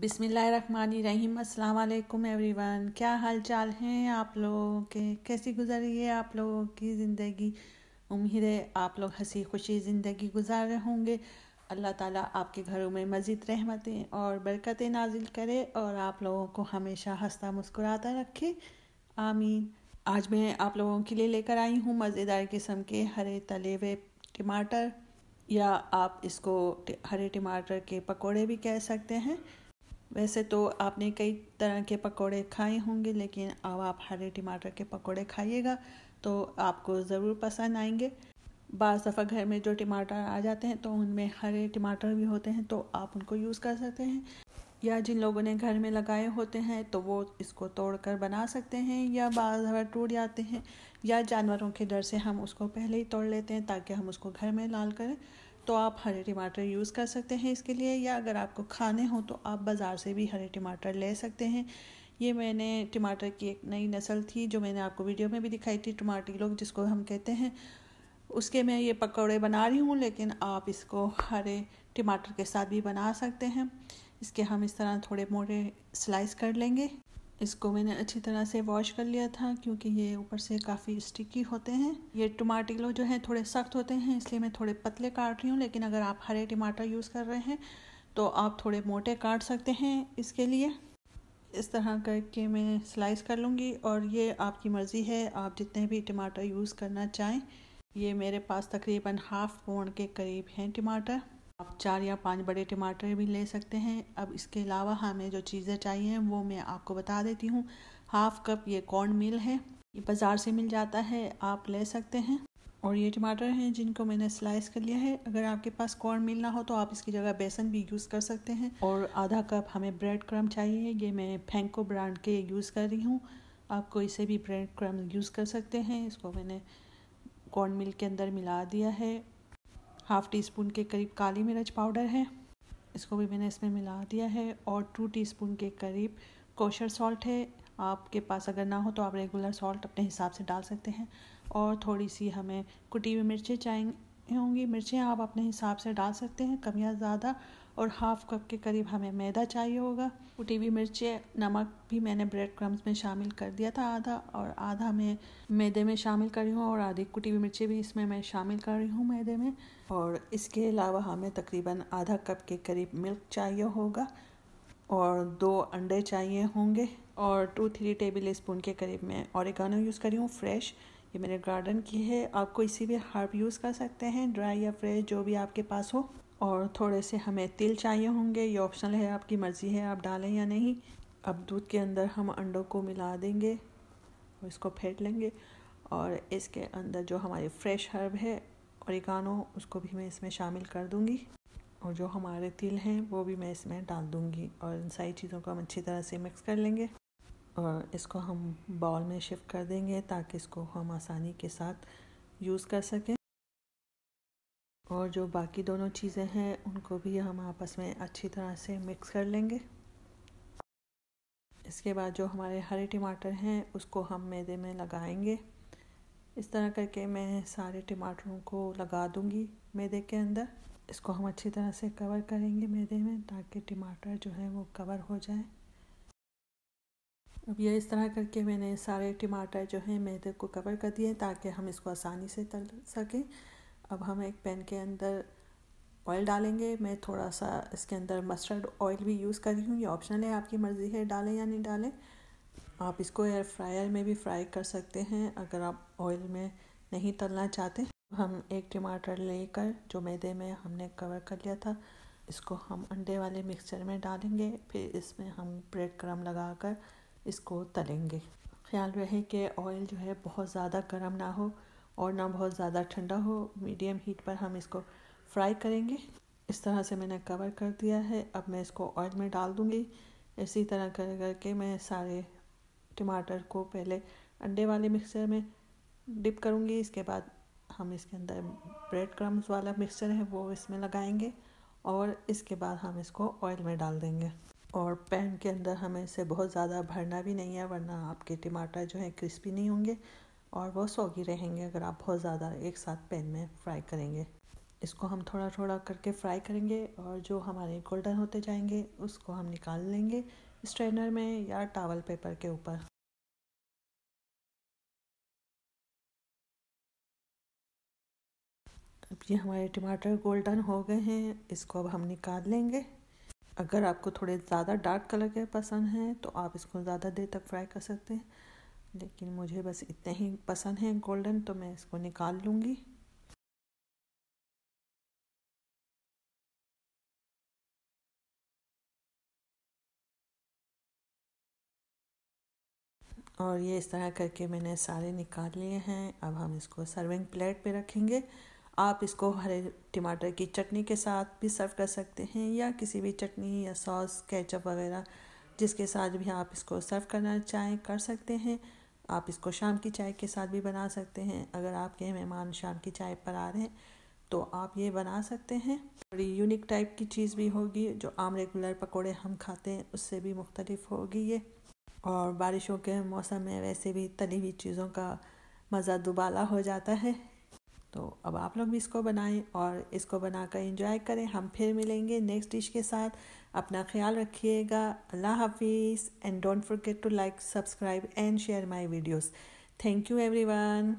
बिसमीम अल्लाम एवरीवन क्या हाल चाल हैं आप लोगों के कैसी गुजारी है आप लोगों की ज़िंदगी उम्मीद है आप लोग हंसी खुशी ज़िंदगी गुजार रहे होंगे अल्लाह ताला आपके घरों में मज़ीद रहमतें और बरकतें नाजिल करे और आप लोगों को हमेशा हंसता मुस्कुराता रखे आमीन आज मैं आप लोगों के लिए लेकर आई हूँ मज़ेदार किस्म के हरे तले हुए टमाटर या आप इसको हरे टमाटर के पकोड़े भी कह सकते हैं वैसे तो आपने कई तरह के पकोड़े खाए होंगे लेकिन अब आप हरे टमाटर के पकोड़े खाइएगा तो आपको ज़रूर पसंद आएंगे बार दफ़ा घर में जो टमाटर आ जाते हैं तो उनमें हरे टमाटर भी होते हैं तो आप उनको यूज़ कर सकते हैं या जिन लोगों ने घर में लगाए होते हैं तो वो इसको तोड़कर बना सकते हैं या बाज़ हवा टूट जाते हैं या जानवरों के डर से हम उसको पहले ही तोड़ लेते हैं ताकि हम उसको घर में लाल करें तो आप हरे टमाटर यूज़ कर सकते हैं इसके लिए या अगर आपको खाने हों तो आप बाज़ार से भी हरे टमाटर ले सकते हैं ये मैंने टमाटर की एक नई नस्ल थी जो मैंने आपको वीडियो में भी दिखाई थी टमाटी लोग जिसको हम कहते हैं उसके मैं ये पकौड़े बना रही हूँ लेकिन आप इसको हरे टमाटर के साथ भी बना सकते हैं इसके हम इस तरह थोड़े मोटे स्लाइस कर लेंगे इसको मैंने अच्छी तरह से वॉश कर लिया था क्योंकि ये ऊपर से काफ़ी स्टिकी होते हैं ये टमाटिलो जो हैं थोड़े सख्त होते हैं इसलिए मैं थोड़े पतले काट रही हूँ लेकिन अगर आप हरे टमाटर यूज़ कर रहे हैं तो आप थोड़े मोटे काट सकते हैं इसके लिए इस तरह करके मैं स्लाइस कर लूँगी और ये आपकी मर्ज़ी है आप जितने भी टमाटर यूज़ करना चाहें ये मेरे पास तकरीबन हाफ़ पौंड के करीब हैं टमाटर आप चार या पांच बड़े टमाटर भी ले सकते हैं अब इसके अलावा हमें जो चीज़ें चाहिए वो मैं आपको बता देती हूँ हाफ कप ये कॉर्न मिल है ये बाज़ार से मिल जाता है आप ले सकते हैं और ये टमाटर हैं जिनको मैंने स्लाइस कर लिया है अगर आपके पास कॉर्न मिल ना हो तो आप इसकी जगह बेसन भी यूज़ कर सकते हैं और आधा कप हमें ब्रेड क्रम चाहिए ये मैं फेंको ब्रांड के यूज़ कर रही हूँ आप कोई से भी ब्रेड क्रम यूज़ कर सकते हैं इसको मैंने कॉर्न मिल के अंदर मिला दिया है हाफ़ टी स्पून के करीब काली मिर्च पाउडर है इसको भी मैंने इसमें मिला दिया है और टू टी स्पून के करीब कोशर सॉल्ट है आपके पास अगर ना हो तो आप रेगुलर सॉल्ट अपने हिसाब से डाल सकते हैं और थोड़ी सी हमें कुटी हुई मिर्चें चाहिए होंगी मिर्चें आप अपने हिसाब से डाल सकते हैं कम या ज़्यादा और हाफ कप के करीब हमें मैदा चाहिए होगा कुटी हुई मिर्चें नमक भी मैंने ब्रेड क्रम्स में शामिल कर दिया था आधा और आधा मैं मैदे में शामिल कर रही हूँ और आधी कुटी हुई मिर्चें भी इसमें मैं शामिल कर रही हूँ मैदे में और इसके अलावा हमें तकरीबन आधा कप के करीब मिल्क चाहिए होगा और दो अंडे चाहिए होंगे और टू थ्री टेबल स्पून के करीब मैं औरगानो यूज़ करी हूँ फ्रेश ये मेरे गार्डन की है आप कोई सी भी हर्ब यूज़ कर सकते हैं ड्राई या फ्रेश जो भी आपके पास हो और थोड़े से हमें तिल चाहिए होंगे ये ऑप्शनल है आपकी मर्ज़ी है आप डालें या नहीं अब दूध के अंदर हम अंडों को मिला देंगे और इसको फेंट लेंगे और इसके अंदर जो हमारी फ्रेश हर्ब है इकानो उसको भी मैं इसमें शामिल कर दूँगी और जो हमारे तिल हैं वो भी मैं इसमें डाल दूँगी और इन सारी चीज़ों को हम अच्छी तरह से मिक्स कर लेंगे और इसको हम बाउल में शिफ्ट कर देंगे ताकि इसको हम आसानी के साथ यूज़ कर सकें और जो बाकी दोनों चीज़ें हैं उनको भी हम आपस में अच्छी तरह से मिक्स कर लेंगे इसके बाद जो हमारे हरे टमाटर हैं उसको हम मैदे में लगाएंगे इस तरह करके मैं सारे टमाटरों को लगा दूंगी मैदे के अंदर इसको हम अच्छी तरह से कवर करेंगे मैदे में ताकि टमाटर जो है वो कवर हो जाए अब ये इस तरह करके मैंने सारे टमाटर जो हैं मैदे को कवर कर दिए ताकि हम इसको आसानी से तल सकें अब हम एक पैन के अंदर ऑयल डालेंगे मैं थोड़ा सा इसके अंदर मस्टर्ड ऑयल भी यूज़ कर रही हूँ ये ऑप्शनल है आपकी मर्ज़ी है डालें या नहीं डालें आप इसको एयर फ्रायर में भी फ्राई कर सकते हैं अगर आप ऑयल में नहीं तलना चाहते हम एक टमाटर लेकर जो मैदे में हमने कवर कर लिया था इसको हम अंडे वाले मिक्सचर में डालेंगे फिर इसमें हम ब्रेड क्रम लगा कर इसको तलेंगे ख्याल रहे कि ऑयल जो है बहुत ज़्यादा गर्म ना हो और ना बहुत ज़्यादा ठंडा हो मीडियम हीट पर हम इसको फ्राई करेंगे इस तरह से मैंने कवर कर दिया है अब मैं इसको ऑयल में डाल दूँगी इसी तरह कर करके मैं सारे टमाटर को पहले अंडे वाले मिक्सर में डिप करूँगी इसके बाद हम इसके अंदर ब्रेड क्रम्स वाला मिक्सचर है वो इसमें लगाएंगे और इसके बाद हम इसको ऑयल में डाल देंगे और पैन के अंदर हमें इसे बहुत ज़्यादा भरना भी नहीं है वरना आपके टमाटर जो है क्रिस्पी नहीं होंगे और वो सौगी रहेंगे अगर आप बहुत ज़्यादा एक साथ पैन में फ्राई करेंगे इसको हम थोड़ा थोड़ा करके फ्राई करेंगे और जो हमारे गोल्डन होते जाएंगे उसको हम निकाल लेंगे स्ट्रेनर में या टावल पेपर के ऊपर अब ये हमारे टमाटर गोल्डन हो गए हैं इसको अब हम निकाल लेंगे अगर आपको थोड़े ज़्यादा डार्क कलर के पसंद हैं तो आप इसको ज़्यादा देर तक फ्राई कर सकते हैं लेकिन मुझे बस इतने ही पसंद हैं गोल्डन तो मैं इसको निकाल लूँगी और ये इस तरह करके मैंने सारे निकाल लिए हैं अब हम इसको सर्विंग प्लेट पे रखेंगे आप इसको हरे टमाटर की चटनी के साथ भी सर्व कर सकते हैं या किसी भी चटनी या सॉस केचप वगैरह जिसके साथ भी आप इसको सर्व करना चाहें कर सकते हैं आप इसको शाम की चाय के साथ भी बना सकते हैं अगर आपके मेहमान शाम की चाय पर आ रहे हैं तो आप ये बना सकते हैं बड़ी यूनिक टाइप की चीज़ भी होगी जो आम रेगुलर पकोड़े हम खाते हैं उससे भी मुख्तलिफ होगी ये और बारिशों के मौसम में वैसे भी तली हुई चीज़ों का मज़ा दुबाला हो जाता है तो अब आप लोग भी इसको बनाएं और इसको बनाकर एंजॉय करें हम फिर मिलेंगे नेक्स्ट डिश के साथ अपना ख्याल रखिएगा अल्लाह हाफिज़ and don't forget to like subscribe and share my videos thank you everyone